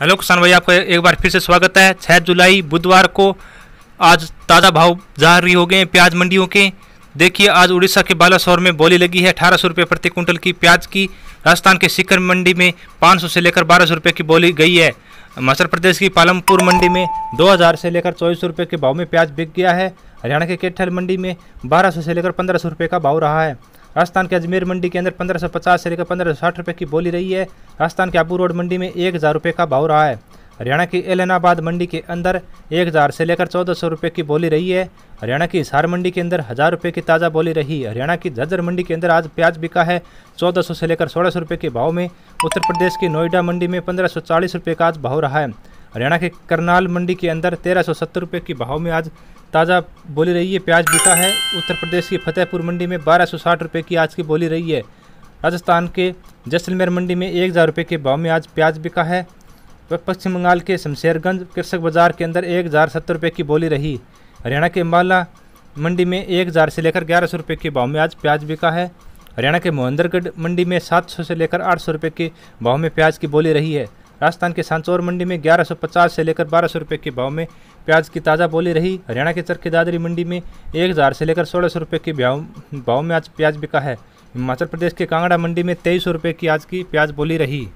hello किसान भाई आपका एक बार फिर से स्वागत है छः जुलाई बुधवार को आज ताज़ा भाव जारी हो गए हैं प्याज मंडियों के देखिए आज उड़ीसा के बालासोर में बोली लगी है अठारह सौ रुपये प्रति क्विंटल की प्याज की राजस्थान के सिकर मंडी में पाँच सौ से लेकर बारह सौ रुपये की बोली गई है मध्य प्रदेश की पालमपुर मंडी में दो हज़ार से लेकर चौबीस सौ रुपये के भाव में प्याज बिक गया है हरियाणा के केठल मंडी में बारह सौ से लेकर पंद्रह सौ रुपये का भाव रहा है राजस्थान के अजमेर मंडी के अंदर पंद्रह सौ पचास से लेकर पंद्रह सौ साठ रुपये की बोली रही है राजस्थान के आबू रोड मंडी में एक हज़ार रुपये का भाव रहा है हरियाणा की एलनाबाद मंडी के अंदर एक हज़ार से लेकर चौदह सौ रुपये की बोली रही है हरियाणा की हिसार मंडी के अंदर हज़ार रुपये की ताज़ा बोली रही है हरियाणा की झज्जर मंडी के अंदर आज प्याज बिका है चौदह सौ से लेकर सोलह सौ रुपये के भाव में उत्तर प्रदेश की नोएडा मंडी में पंद्रह सौ चालीस रुपये का आज भाव रहा है हरियाणा के करनाल मंडी के अंदर तेरह सौ सत्तर रुपये की भाव में आज ताज़ा बोली रही है प्याज बिका है उत्तर प्रदेश की फतेहपुर मंडी में बारह सौ साठ रुपये की आज की बोली रही है राजस्थान के जैसलमेर मंडी में एक हज़ार रुपये के भाव में आज प्याज बिका है वह पश्चिम बंगाल के शमशेरगंज कृषक बाजार के अंदर एक हज़ार सत्तर रुपये की बोली रही हरियाणा के अम्बाला मंडी में एक हज़ार से लेकर ग्यारह सौ रुपये के भाव में आज प्याज बिका है हरियाणा के मोहनगढ़ मंडी में सात सौ से लेकर आठ सौ रुपये के भाव में प्याज की बोली रही है राजस्थान के सांचौर मंडी में 1150 से लेकर बारह सौ रुपये के भाव में प्याज की ताज़ा बोली रही हरियाणा के चरखी दादरी मंडी में एक हज़ार से लेकर सोलह सौ रुपये के भाव में आज प्याज बिका है हिमाचल प्रदेश के कांगड़ा मंडी में तेईस सौ रुपये की आज की प्याज बोली रही